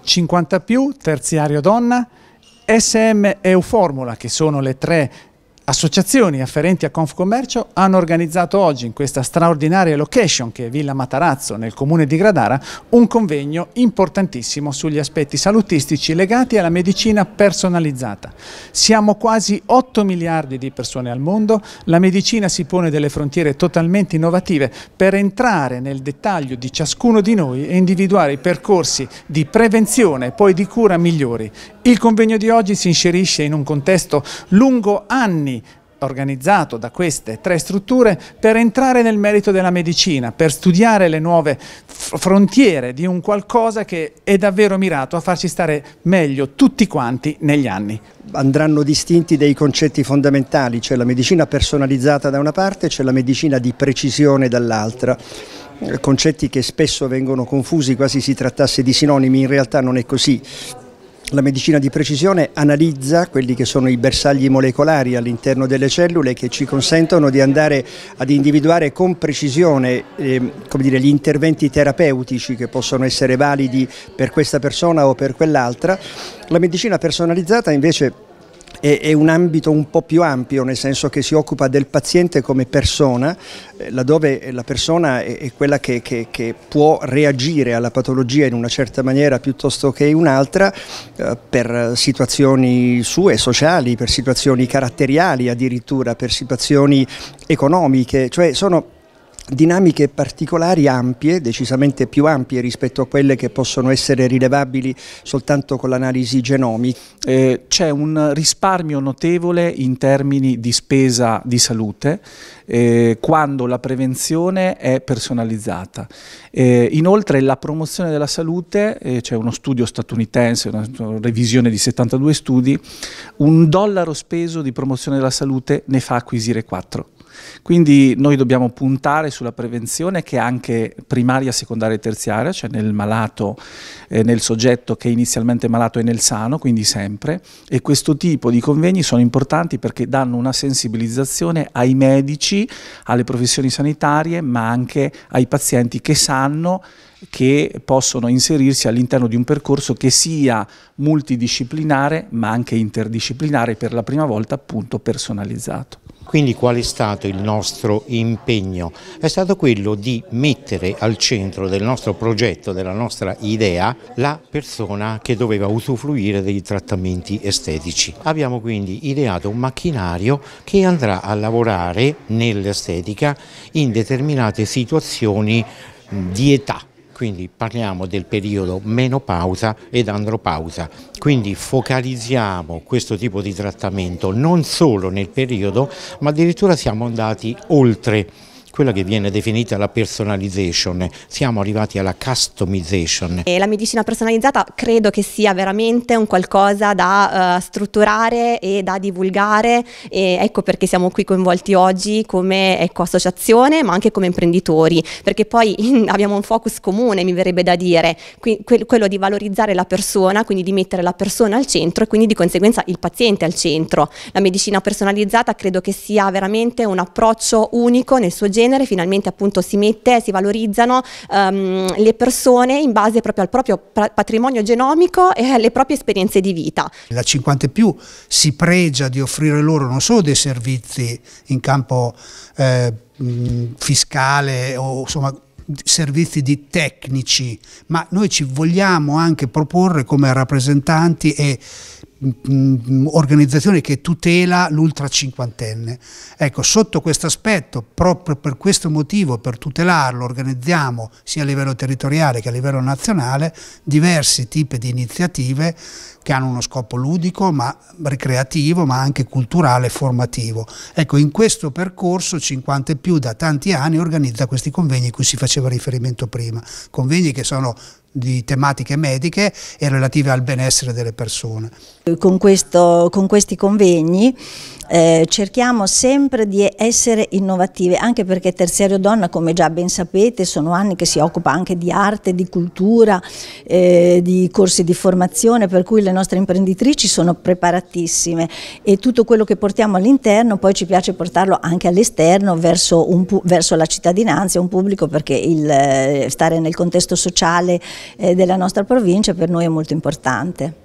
50 più, terziario donna, SM e Euformula, che sono le tre associazioni afferenti a Confcommercio hanno organizzato oggi in questa straordinaria location che è Villa Matarazzo nel comune di Gradara un convegno importantissimo sugli aspetti salutistici legati alla medicina personalizzata. Siamo quasi 8 miliardi di persone al mondo, la medicina si pone delle frontiere totalmente innovative per entrare nel dettaglio di ciascuno di noi e individuare i percorsi di prevenzione e poi di cura migliori il convegno di oggi si inserisce in un contesto lungo anni organizzato da queste tre strutture per entrare nel merito della medicina, per studiare le nuove frontiere di un qualcosa che è davvero mirato a farci stare meglio tutti quanti negli anni. Andranno distinti dei concetti fondamentali, c'è la medicina personalizzata da una parte, c'è la medicina di precisione dall'altra concetti che spesso vengono confusi, quasi si trattasse di sinonimi, in realtà non è così. La medicina di precisione analizza quelli che sono i bersagli molecolari all'interno delle cellule che ci consentono di andare ad individuare con precisione eh, dire, gli interventi terapeutici che possono essere validi per questa persona o per quell'altra. La medicina personalizzata invece è, è, un ambito un po' più ampio, nel senso che si occupa del paziente come persona, eh, laddove la persona è, è quella che, che, che, può reagire alla patologia in una certa maniera piuttosto che in un'altra eh, per situazioni sue, sociali, per situazioni caratteriali addirittura, per situazioni economiche, cioè sono dinamiche particolari ampie, decisamente più ampie rispetto a quelle che possono essere rilevabili soltanto con l'analisi genomi. Eh, c'è un risparmio notevole in termini di spesa di salute eh, quando la prevenzione è personalizzata. Eh, inoltre la promozione della salute, eh, c'è uno studio statunitense, una, una revisione di 72 studi, un dollaro speso di promozione della salute ne fa acquisire 4. Quindi noi dobbiamo puntare sulla prevenzione che è anche primaria, secondaria e terziaria, cioè nel malato, eh, nel soggetto che è inizialmente malato e nel sano, quindi sempre. E questo tipo di convegni sono importanti perché danno una sensibilizzazione ai medici, alle professioni sanitarie, ma anche ai pazienti che sanno che possono inserirsi all'interno di un percorso che sia multidisciplinare ma anche interdisciplinare per la prima volta appunto personalizzato. Quindi qual è stato il nostro impegno? È stato quello di mettere al centro del nostro progetto, della nostra idea, la persona che doveva usufruire dei trattamenti estetici. Abbiamo quindi ideato un macchinario che andrà a lavorare nell'estetica in determinate situazioni di età quindi parliamo del periodo menopausa ed andropausa, quindi focalizziamo questo tipo di trattamento non solo nel periodo ma addirittura siamo andati oltre quella che viene definita la personalization, siamo arrivati alla customization. E la medicina personalizzata credo che sia veramente un qualcosa da uh, strutturare e da divulgare e ecco perché siamo qui coinvolti oggi come ecco, associazione ma anche come imprenditori perché poi in, abbiamo un focus comune mi verrebbe da dire, que quello di valorizzare la persona, quindi di mettere la persona al centro e quindi di conseguenza il paziente al centro. La medicina personalizzata credo che sia veramente un approccio unico nel suo genere genere, finalmente appunto si mette, si valorizzano um, le persone in base proprio al proprio patrimonio genomico e alle proprie esperienze di vita. La 50 più si pregia di offrire loro non solo dei servizi in campo eh, fiscale o insomma servizi di tecnici, ma noi ci vogliamo anche proporre come rappresentanti e organizzazione che tutela l'ultra cinquantenne. Ecco, sotto questo aspetto, proprio per questo motivo, per tutelarlo, organizziamo sia a livello territoriale che a livello nazionale diversi tipi di iniziative che hanno uno scopo ludico, ma ricreativo, ma anche culturale e formativo. Ecco, in questo percorso 50 e più da tanti anni organizza questi convegni a cui si faceva riferimento prima, convegni che sono di tematiche mediche e relative al benessere delle persone. Con, questo, con questi convegni eh, cerchiamo sempre di essere innovative, anche perché Terziario Donna, come già ben sapete, sono anni che si occupa anche di arte, di cultura, eh, di corsi di formazione, per cui le nostre imprenditrici sono preparatissime e tutto quello che portiamo all'interno poi ci piace portarlo anche all'esterno, verso, verso, la cittadinanza, un pubblico, perché il, eh, stare nel contesto sociale eh, della nostra provincia per noi è molto importante.